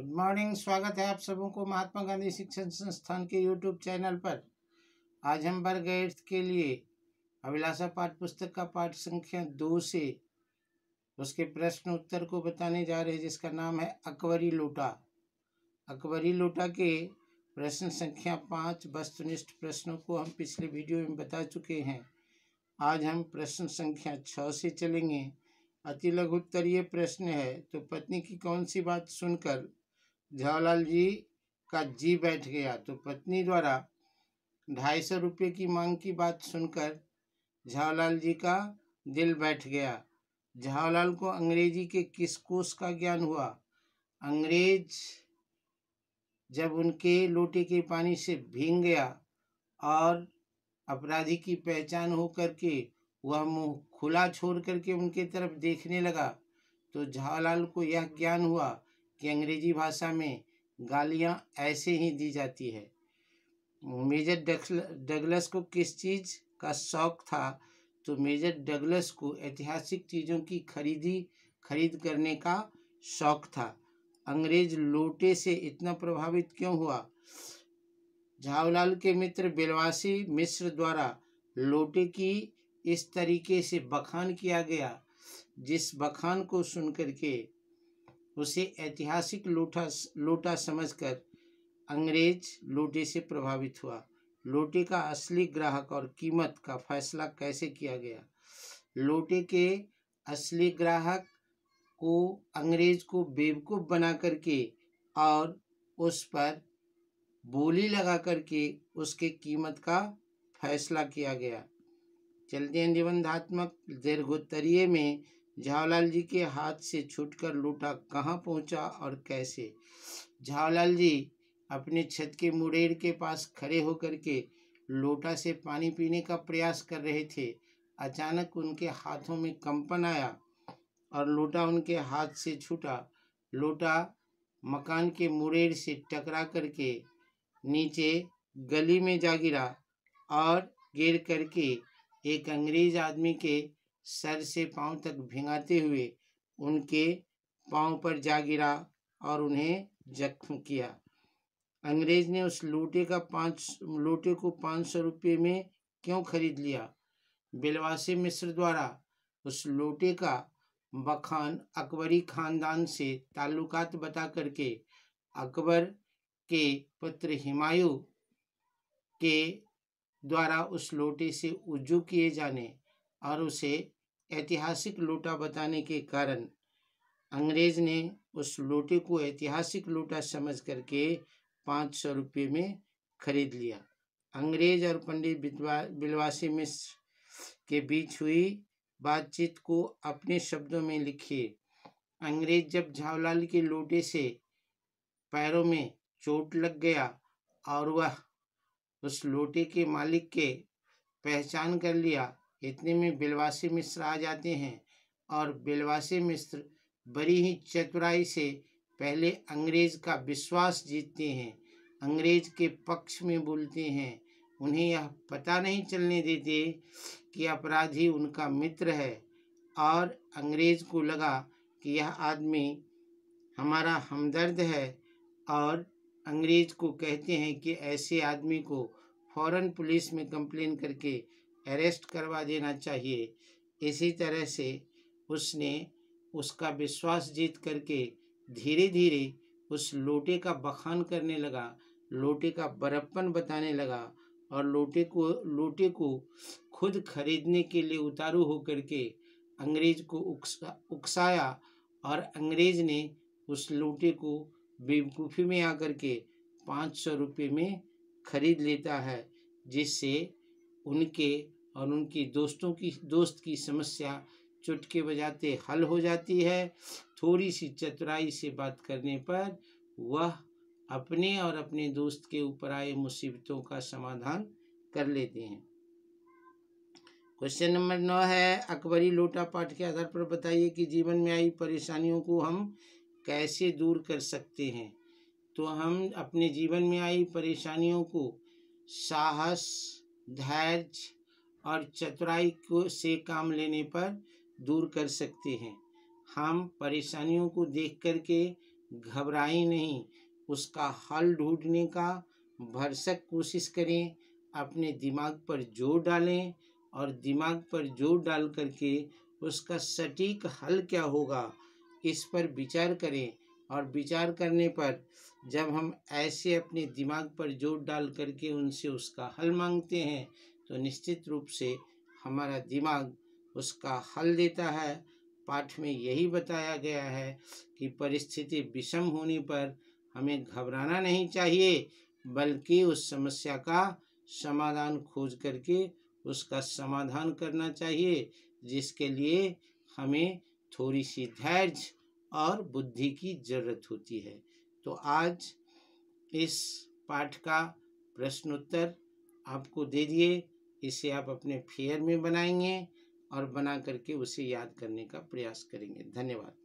good morning स्वागत है आप सबों को महात्मा गांधी शिक्षण संस्थान के यूट्यूब चैनल पर आज हम वर्ग एट्थ के लिए अभिलाषा पाठ पुस्तक का पाठ संख्या दो से उसके प्रश्न उत्तर को बताने जा रहे हैं जिसका नाम है अकबरी लोटा अकबरी लोटा के प्रश्न संख्या पाँच वस्तुनिष्ठ प्रश्नों को हम पिछले वीडियो में बता चुके हैं आज हम प्रश्न संख्या छः से चलेंगे अति लघुत्तरीय प्रश्न है तो पत्नी की कौन सी बात सुनकर जवाहरलाल जी का जी बैठ गया तो पत्नी द्वारा ढाई सौ रुपये की मांग की बात सुनकर जवाहरलाल जी का दिल बैठ गया जवाहरलाल को अंग्रेजी के किस कोस का ज्ञान हुआ अंग्रेज जब उनके लोटे के पानी से भींग गया और अपराधी की पहचान हो करके वह मुंह खुला छोड़ करके उनके तरफ देखने लगा तो जवाहरलाल को यह ज्ञान हुआ कि अंग्रेजी भाषा में गालियां ऐसे ही दी जाती है मेजर डगलस को किस चीज़ का शौक था तो मेजर डगलस को ऐतिहासिक चीज़ों की खरीदी खरीद करने का शौक था अंग्रेज लोटे से इतना प्रभावित क्यों हुआ झावलाल के मित्र बेलवासी मिश्र द्वारा लोटे की इस तरीके से बखान किया गया जिस बखान को सुनकर के उसे ऐतिहासिक लोटा लोटा समझकर अंग्रेज लोटे से प्रभावित हुआ लोटे का असली ग्राहक और कीमत का फैसला कैसे किया गया लोटे के असली ग्राहक को अंग्रेज को बेवकूफ़ बना करके और उस पर बोली लगा करके उसके कीमत का फैसला किया गया चलते हैं निबंधात्मक दीर्घोत्तरीय में झावलाल जी के हाथ से छूटकर लूटा कहाँ पहुँचा और कैसे झावलाल जी अपने छत के मुडेर के पास खड़े होकर के लोटा से पानी पीने का प्रयास कर रहे थे अचानक उनके हाथों में कंपन आया और लोटा उनके हाथ से छूटा लोटा मकान के मुडेर से टकरा करके नीचे गली में जा गिरा और गिर करके एक अंग्रेज आदमी के सर से पांव तक भिंगाते हुए उनके पांव पर जा गिरा और उन्हें जख्म किया अंग्रेज ने उस लोटे का पाँच लोटे को पाँच सौ रुपये में क्यों खरीद लिया बिलवासी मिस्र द्वारा उस लोटे का बखान अकबरी खानदान से ताल्लुकात बता करके अकबर के पुत्र हिमायू के द्वारा उस लोटे से उजू किए जाने और उसे ऐतिहासिक लोटा बताने के कारण अंग्रेज ने उस लोटे को ऐतिहासिक लोटा समझ करके पाँच सौ रुपये में खरीद लिया अंग्रेज और पंडित बिलवासी मिश्र के बीच हुई बातचीत को अपने शब्दों में लिखिए अंग्रेज जब झावलाल के लोटे से पैरों में चोट लग गया और वह उस लोटे के मालिक के पहचान कर लिया इतने में बिलवासी मिस्र आ जाते हैं और बिलवासी मिस्र बड़ी ही चतुराई से पहले अंग्रेज का विश्वास जीतते हैं अंग्रेज के पक्ष में बोलते हैं उन्हें यह पता नहीं चलने देते कि अपराधी उनका मित्र है और अंग्रेज को लगा कि यह आदमी हमारा हमदर्द है और अंग्रेज को कहते हैं कि ऐसे आदमी को फौरन पुलिस में कंप्लेन करके अरेस्ट करवा देना चाहिए इसी तरह से उसने उसका विश्वास जीत करके धीरे धीरे उस लोटे का बखान करने लगा लोटे का बरप्पन बताने लगा और लोटे को लोटे को खुद खरीदने के लिए उतारू हो के अंग्रेज को उकसा उकसाया और अंग्रेज ने उस लोटे को बेवकूफ़ी में आकर के पाँच सौ रुपये में खरीद लेता है जिससे उनके और उनकी दोस्तों की दोस्त की समस्या चुटके बजाते हल हो जाती है थोड़ी सी चतुराई से बात करने पर वह अपने और अपने दोस्त के ऊपर आए मुसीबतों का समाधान कर लेते हैं क्वेश्चन नंबर नौ है अकबरी लोटा पाठ के आधार पर बताइए कि जीवन में आई परेशानियों को हम कैसे दूर कर सकते हैं तो हम अपने जीवन में आई परेशानियों को साहस धैर्य और चतुराई को से काम लेने पर दूर कर सकते हैं हम परेशानियों को देख करके घबराएं नहीं उसका हल ढूंढने का भरसक कोशिश करें अपने दिमाग पर जोर डालें और दिमाग पर जोर डाल करके उसका सटीक हल क्या होगा इस पर विचार करें और विचार करने पर जब हम ऐसे अपने दिमाग पर जोर डाल करके उनसे उसका हल मांगते हैं तो निश्चित रूप से हमारा दिमाग उसका हल देता है पाठ में यही बताया गया है कि परिस्थिति विषम होने पर हमें घबराना नहीं चाहिए बल्कि उस समस्या का समाधान खोज करके उसका समाधान करना चाहिए जिसके लिए हमें थोड़ी सी धैर्य और बुद्धि की जरूरत होती है तो आज इस पाठ का प्रश्नोत्तर आपको दे दिए इसे आप अपने फेयर में बनाएंगे और बना करके उसे याद करने का प्रयास करेंगे धन्यवाद